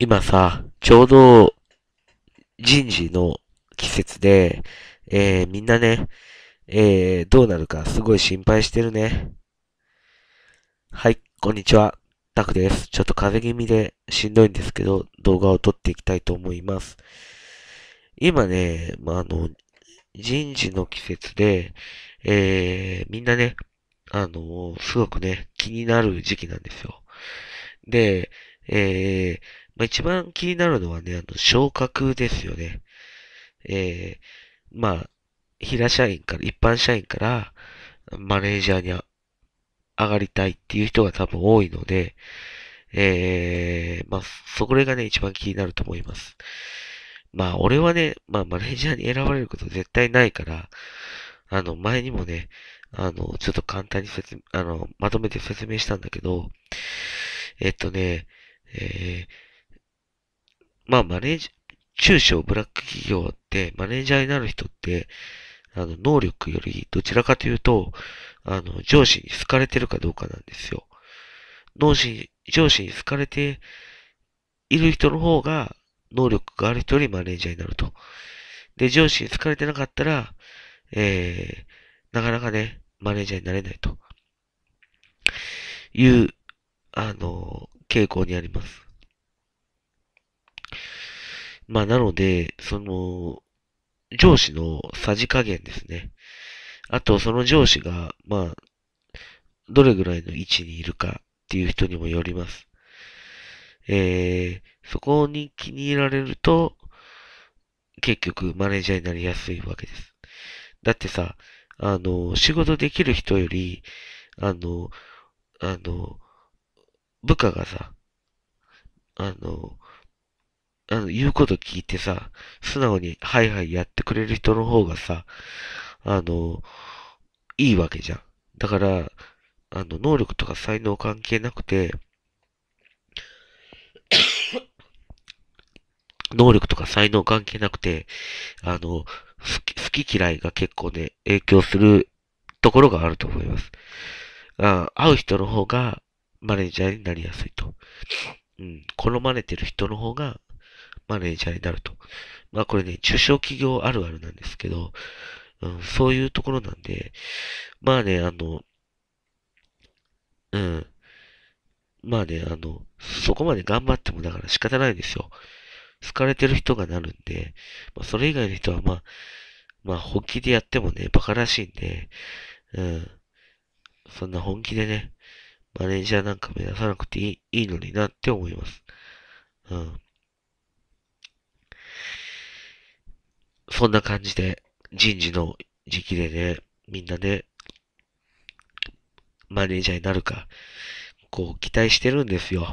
今さ、ちょうど人事の季節で、えー、みんなね、えー、どうなるかすごい心配してるね。はい、こんにちは。タクです。ちょっと風邪気味でしんどいんですけど、動画を撮っていきたいと思います。今ね、まあ、あの、人事の季節で、えー、みんなね、あの、すごくね、気になる時期なんですよ。で、えー、まあ、一番気になるのはね、あの、昇格ですよね。えー、まあ、平社員から、一般社員から、マネージャーに上がりたいっていう人が多分多いので、えー、まあ、そこがね、一番気になると思います。まあ、俺はね、まあ、マネージャーに選ばれること絶対ないから、あの、前にもね、あの、ちょっと簡単に説あの、まとめて説明したんだけど、えっとね、えー、まあ、マネージ、中小ブラック企業って、マネージャーになる人って、あの、能力より、どちらかというと、あの、上司に好かれてるかどうかなんですよ。上司、上司に好かれている人の方が、能力がある人よりマネージャーになると。で、上司に好かれてなかったら、えー、なかなかね、マネージャーになれないと。いう、あの、傾向にあります。まあ、なので、その、上司のさじ加減ですね。あと、その上司が、まあ、どれぐらいの位置にいるかっていう人にもよります。えー、そこに気に入られると、結局マネージャーになりやすいわけです。だってさ、あの、仕事できる人より、あの、あの、部下がさ、あの、あの、言うこと聞いてさ、素直に、ハイハイやってくれる人の方がさ、あの、いいわけじゃん。だから、あの、能力とか才能関係なくて、能力とか才能関係なくて、あの、好き、好き嫌いが結構ね、影響するところがあると思います。あ会う人の方がマネージャーになりやすいと。うん、好まれてる人の方がマネージャーになると。まあこれね、中小企業あるあるなんですけど、うん、そういうところなんで、まあね、あの、うん。まあね、あの、そこまで頑張ってもだから仕方ないですよ。好かれてる人がなるんで、まあ、それ以外の人はまあ、まあ本気でやってもね、馬鹿らしいんで、うん。そんな本気でね、マネージャーなんか目指さなくていいいいのになって思います。うん。そんな感じで、人事の時期でね、みんなね、マネージャーになるか、こう期待してるんですよ。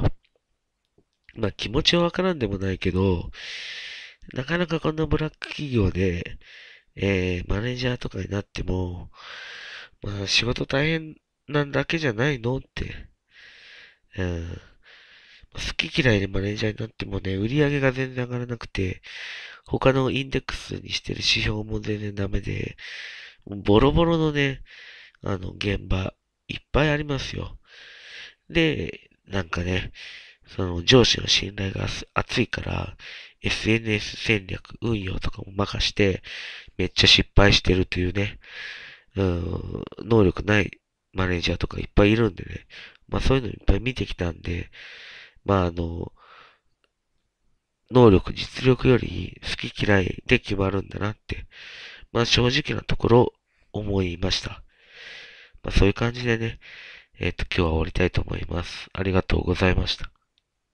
まあ気持ちはわからんでもないけど、なかなかこんなブラック企業で、えー、マネージャーとかになっても、まあ仕事大変なんだけじゃないのって。うん。好き嫌いでマネージャーになってもね、売り上げが全然上がらなくて、他のインデックスにしてる指標も全然ダメで、ボロボロのね、あの、現場、いっぱいありますよ。で、なんかね、その上司の信頼が厚いから、SNS 戦略運用とかも任して、めっちゃ失敗してるというね、うん、能力ないマネージャーとかいっぱいいるんでね、まあそういうのいっぱい見てきたんで、まああの、能力、実力より好き嫌いで決まるんだなって、まあ正直なところ思いました。まあそういう感じでね、えっ、ー、と今日は終わりたいと思います。ありがとうございました。